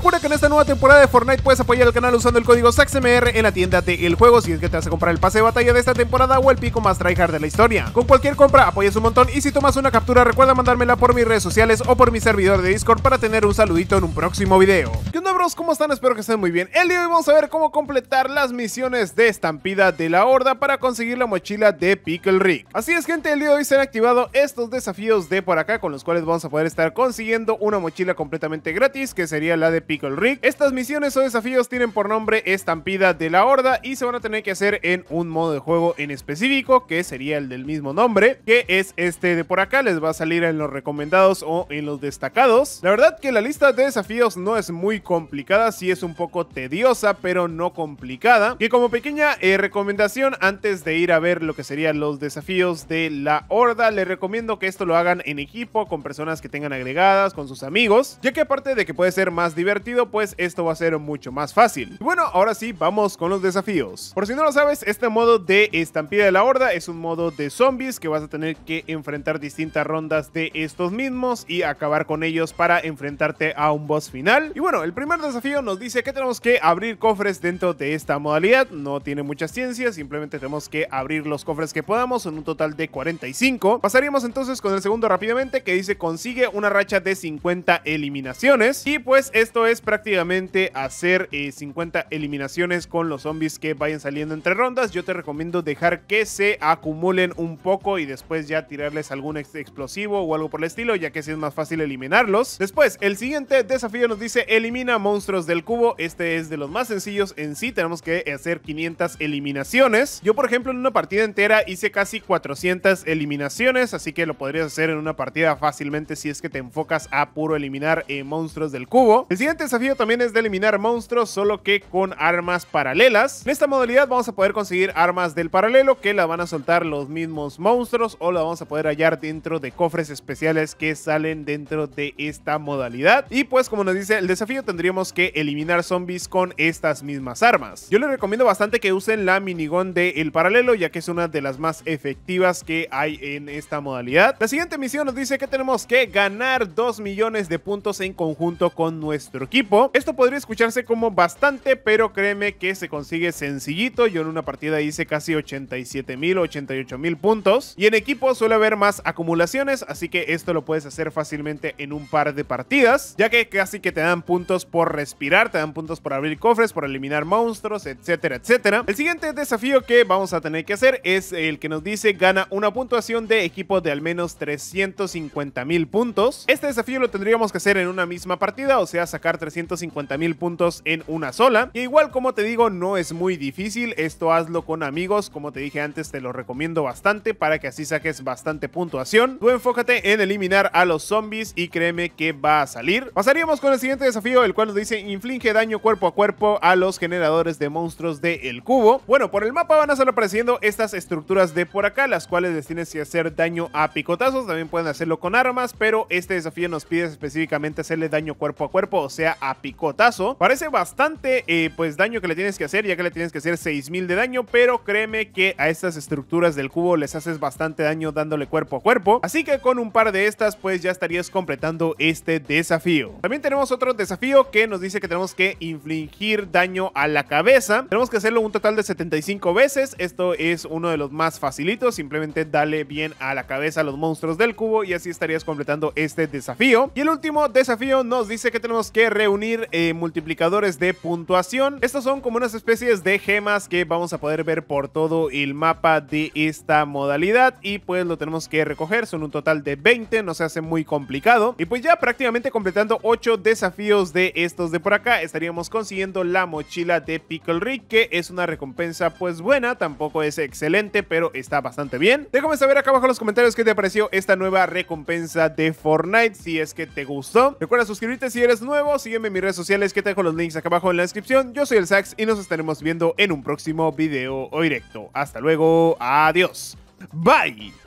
Recuerda que en esta nueva temporada de Fortnite puedes apoyar el canal usando el código SAXMR en la tienda de El Juego si es que te hace comprar el pase de batalla de esta temporada o el pico más tryhard de la historia. Con cualquier compra apoyas un montón y si tomas una captura recuerda mandármela por mis redes sociales o por mi servidor de Discord para tener un saludito en un próximo video. ¿Qué onda bros? ¿Cómo están? Espero que estén muy bien. El día de hoy vamos a ver cómo completar las misiones de estampida de la horda para conseguir la mochila de Pickle Rick. Así es gente, el día de hoy se han activado estos desafíos de por acá con los cuales vamos a poder estar consiguiendo una mochila completamente gratis que sería la de Rick. Estas misiones o desafíos tienen por nombre Estampida de la Horda y se van a tener que hacer en un modo de juego en específico, que sería el del mismo nombre, que es este de por acá. Les va a salir en los recomendados o en los destacados. La verdad que la lista de desafíos no es muy complicada, sí es un poco tediosa, pero no complicada. Que como pequeña eh, recomendación, antes de ir a ver lo que serían los desafíos de la Horda, les recomiendo que esto lo hagan en equipo, con personas que tengan agregadas, con sus amigos, ya que aparte de que puede ser más divertido, pues esto va a ser mucho más fácil. Y bueno, ahora sí, vamos con los desafíos. Por si no lo sabes, este modo de estampida de la horda es un modo de zombies que vas a tener que enfrentar distintas rondas de estos mismos y acabar con ellos para enfrentarte a un boss final. Y bueno, el primer desafío nos dice que tenemos que abrir cofres dentro de esta modalidad. No tiene mucha ciencia, simplemente tenemos que abrir los cofres que podamos en un total de 45. Pasaríamos entonces con el segundo rápidamente que dice consigue una racha de 50 eliminaciones. Y pues esto es es pues, prácticamente hacer 50 eh, eliminaciones con los zombies que vayan saliendo entre rondas. Yo te recomiendo dejar que se acumulen un poco y después ya tirarles algún explosivo o algo por el estilo, ya que así es más fácil eliminarlos. Después, el siguiente desafío nos dice elimina monstruos del cubo. Este es de los más sencillos en sí. Tenemos que hacer 500 eliminaciones. Yo, por ejemplo, en una partida entera hice casi 400 eliminaciones, así que lo podrías hacer en una partida fácilmente si es que te enfocas a puro eliminar eh, monstruos del cubo. El siguiente desafío también es de eliminar monstruos, solo que con armas paralelas. En esta modalidad vamos a poder conseguir armas del paralelo que la van a soltar los mismos monstruos o la vamos a poder hallar dentro de cofres especiales que salen dentro de esta modalidad. Y pues como nos dice el desafío tendríamos que eliminar zombies con estas mismas armas. Yo les recomiendo bastante que usen la minigun de el paralelo ya que es una de las más efectivas que hay en esta modalidad. La siguiente misión nos dice que tenemos que ganar 2 millones de puntos en conjunto con nuestro equipo. Esto podría escucharse como bastante, pero créeme que se consigue sencillito. Yo en una partida hice casi 87 mil, 88 mil puntos. Y en equipo suele haber más acumulaciones, así que esto lo puedes hacer fácilmente en un par de partidas, ya que casi que te dan puntos por respirar, te dan puntos por abrir cofres, por eliminar monstruos, etcétera, etcétera. El siguiente desafío que vamos a tener que hacer es el que nos dice gana una puntuación de equipo de al menos 350 mil puntos. Este desafío lo tendríamos que hacer en una misma partida, o sea, sacar 350 mil puntos en una sola. Y igual como te digo, no es muy difícil, esto hazlo con amigos, como te dije antes te lo recomiendo bastante para que así saques bastante puntuación. Tú enfócate en eliminar a los zombies y créeme que va a salir. Pasaríamos con el siguiente desafío, el cual nos dice inflige daño cuerpo a cuerpo a los generadores de monstruos del el cubo. Bueno, por el mapa van a estar apareciendo estas estructuras de por acá, las cuales les tienes que hacer daño a picotazos, también pueden hacerlo con armas, pero este desafío nos pide específicamente hacerle daño cuerpo a cuerpo, o sea, a picotazo. Parece bastante, eh, pues, daño que le tienes que hacer, ya que le tienes que hacer 6000 de daño, pero créeme que a estas estructuras del cubo les haces bastante daño dándole cuerpo a cuerpo. Así que con un par de estas, pues, ya estarías completando este desafío. También tenemos otro desafío que nos dice que tenemos que infligir daño a la cabeza. Tenemos que hacerlo un total de 75 veces. Esto es uno de los más facilitos. Simplemente dale bien a la cabeza a los monstruos del cubo y así estarías completando este desafío. Y el último desafío nos dice que tenemos que reunir eh, multiplicadores de puntuación. Estos son como unas especies de gemas que vamos a poder ver por todo el mapa de esta modalidad y pues lo tenemos que recoger. Son un total de 20, no se hace muy complicado. Y pues ya prácticamente completando 8 desafíos de estos de por acá estaríamos consiguiendo la mochila de Pickle Rick que es una recompensa pues buena, tampoco es excelente pero está bastante bien. Déjame saber acá abajo en los comentarios qué te pareció esta nueva recompensa de Fortnite si es que te gustó. Recuerda suscribirte si eres nuevo, sígueme en mis redes sociales que te dejo los links acá abajo en la descripción. Yo soy el Sax y nos estaremos viendo en un próximo video o directo. Hasta luego, adiós. Bye.